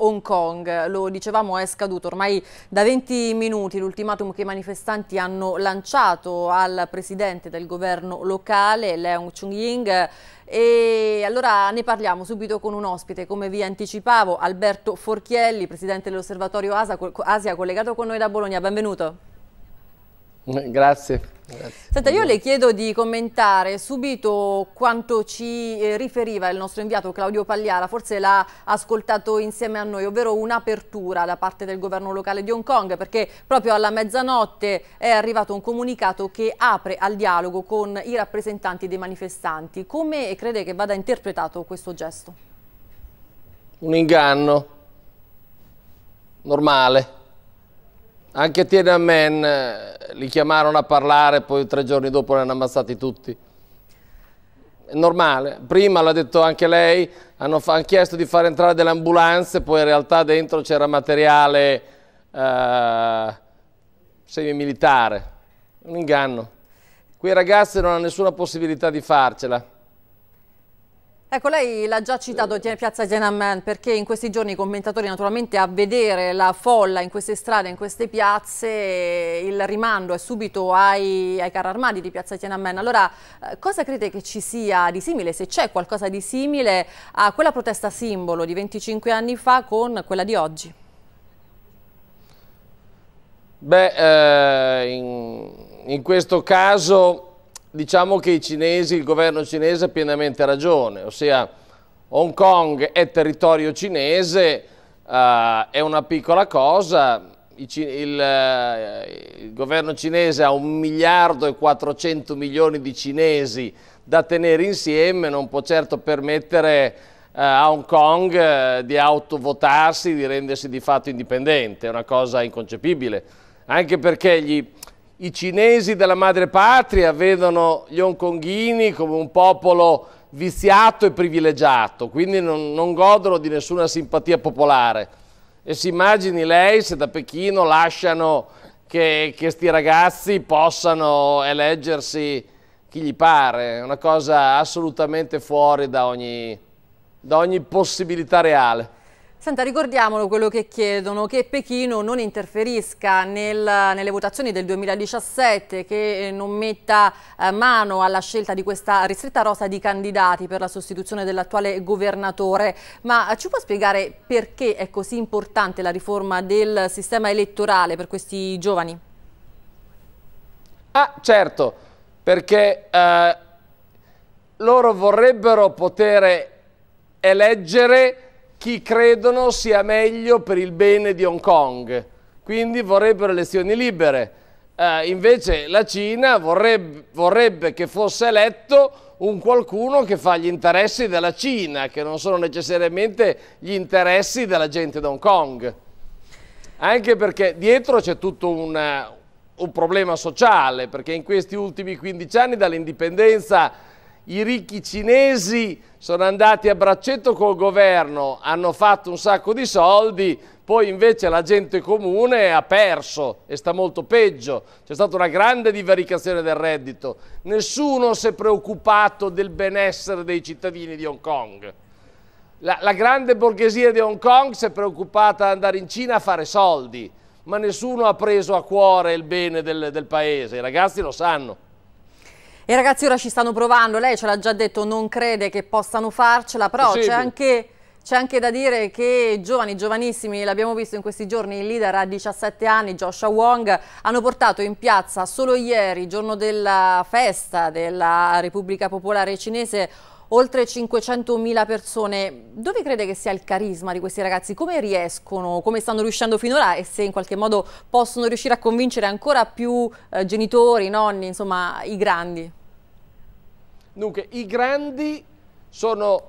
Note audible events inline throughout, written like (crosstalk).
Hong Kong. Lo dicevamo è scaduto ormai da 20 minuti l'ultimatum che i manifestanti hanno lanciato al presidente del governo locale, Leung Chung-ying, e allora ne parliamo subito con un ospite, come vi anticipavo, Alberto Forchielli, presidente dell'Osservatorio Asia, Asia collegato con noi da Bologna. Benvenuto. Grazie. Eh, grazie. Senta, io le chiedo di commentare subito quanto ci eh, riferiva il nostro inviato Claudio Pagliara, forse l'ha ascoltato insieme a noi, ovvero un'apertura da parte del governo locale di Hong Kong, perché proprio alla mezzanotte è arrivato un comunicato che apre al dialogo con i rappresentanti dei manifestanti. Come crede che vada interpretato questo gesto? Un inganno normale. Anche Tiananmen eh, li chiamarono a parlare, poi tre giorni dopo li hanno ammazzati tutti. È normale. Prima l'ha detto anche lei, hanno, hanno, chiesto di far entrare delle ambulanze, poi in realtà dentro c'era materiale eh, semimilitare. Un inganno. Quei ragazzi non hanno nessuna possibilità di farcela. Ecco, lei l'ha già citato Piazza Tiananmen perché in questi giorni i commentatori naturalmente a vedere la folla in queste strade, in queste piazze, il rimando è subito ai, ai carri armati di Piazza Tiananmen. Allora, eh, cosa crede che ci sia di simile, se c'è qualcosa di simile a quella protesta simbolo di 25 anni fa con quella di oggi? Beh, eh, in, in questo caso diciamo che i cinesi, il governo cinese ha pienamente ragione, ossia Hong Kong è territorio cinese, eh, è una piccola cosa, il, il, eh, il governo cinese ha un miliardo e 400 milioni di cinesi da tenere insieme, non può certo permettere eh, a Hong Kong eh, di autovotarsi, di rendersi di fatto indipendente, è una cosa inconcepibile, anche perché gli i cinesi della madre patria vedono gli hongkonghini come un popolo viziato e privilegiato, quindi non, non godono di nessuna simpatia popolare. E si immagini lei se da Pechino lasciano che questi ragazzi possano eleggersi chi gli pare, è una cosa assolutamente fuori da ogni, da ogni possibilità reale. Senta, ricordiamolo quello che chiedono, che Pechino non interferisca nel, nelle votazioni del 2017, che eh, non metta eh, mano alla scelta di questa ristretta rosa di candidati per la sostituzione dell'attuale governatore, ma eh, ci può spiegare perché è così importante la riforma del sistema elettorale per questi giovani? Ah, certo, perché eh, loro vorrebbero poter eleggere chi credono sia meglio per il bene di Hong Kong, quindi vorrebbero elezioni libere. Eh, invece la Cina vorrebbe, vorrebbe che fosse eletto un qualcuno che fa gli interessi della Cina, che non sono necessariamente gli interessi della gente di Hong Kong. Anche perché dietro c'è tutto una, un problema sociale, perché in questi ultimi 15 anni dall'indipendenza i ricchi cinesi sono andati a braccetto col governo, hanno fatto un sacco di soldi, poi invece la gente comune ha perso e sta molto peggio. C'è stata una grande divaricazione del reddito. Nessuno si è preoccupato del benessere dei cittadini di Hong Kong. La, la grande borghesia di Hong Kong si è preoccupata ad andare in Cina a fare soldi, ma nessuno ha preso a cuore il bene del, del paese. I ragazzi lo sanno. I ragazzi ora ci stanno provando, lei ce l'ha già detto, non crede che possano farcela, però c'è anche... C'è anche da dire che giovani, giovanissimi, l'abbiamo visto in questi giorni, il leader a 17 anni, Joshua Wong, hanno portato in piazza solo ieri, giorno della festa della Repubblica Popolare Cinese, oltre 500.000 persone. Dove crede che sia il carisma di questi ragazzi? Come riescono, come stanno riuscendo finora e se in qualche modo possono riuscire a convincere ancora più eh, genitori, nonni, insomma i grandi? Dunque, i grandi sono,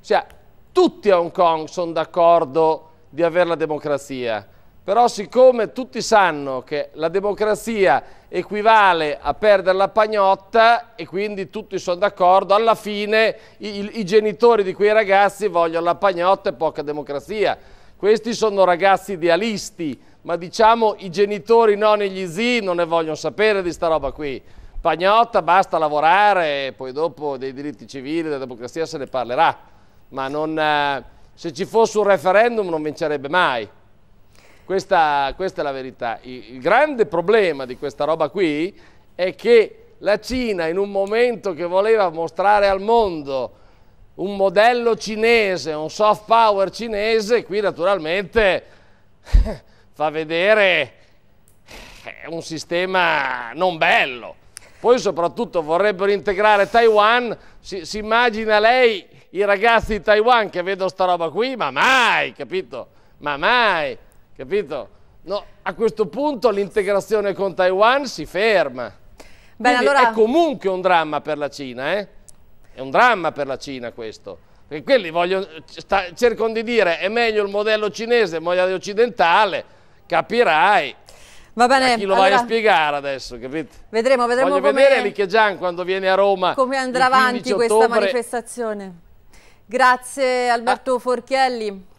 cioè, tutti a Hong Kong sono d'accordo di avere la democrazia, però siccome tutti sanno che la democrazia equivale a perdere la pagnotta e quindi tutti sono d'accordo, alla fine i, i, genitori di quei ragazzi vogliono la pagnotta e poca democrazia. Questi sono ragazzi idealisti, ma diciamo i genitori non e gli zii non ne vogliono sapere di sta roba qui. Pagnotta basta lavorare, e poi dopo dei diritti civili, della democrazia se ne parlerà, ma non, eh, se ci fosse un referendum non vincerebbe mai. Questa, questa è la verità. il grande problema di questa roba qui è che la Cina in un momento che voleva mostrare al mondo un modello cinese, un soft power cinese, qui naturalmente (laughs) fa vedere eh, un sistema non bello. Poi soprattutto vorrebbero integrare Taiwan, si, si immagina lei i ragazzi di Taiwan che vedono sta roba qui, ma mai, capito? Ma mai, capito? No, a questo punto l'integrazione con Taiwan si ferma. Bene, allora... È comunque un dramma per la Cina, eh? È un dramma per la Cina questo. Perché quelli vogliono, sta, cercano di dire è meglio il modello cinese, il modello occidentale, capirai. Va bene. A chi lo allora, vai a spiegare adesso, capite? Vedremo, vedremo Voglio come... vedere Gian quando viene a Roma. Come andrà avanti questa manifestazione. Grazie Alberto ah. Forchielli.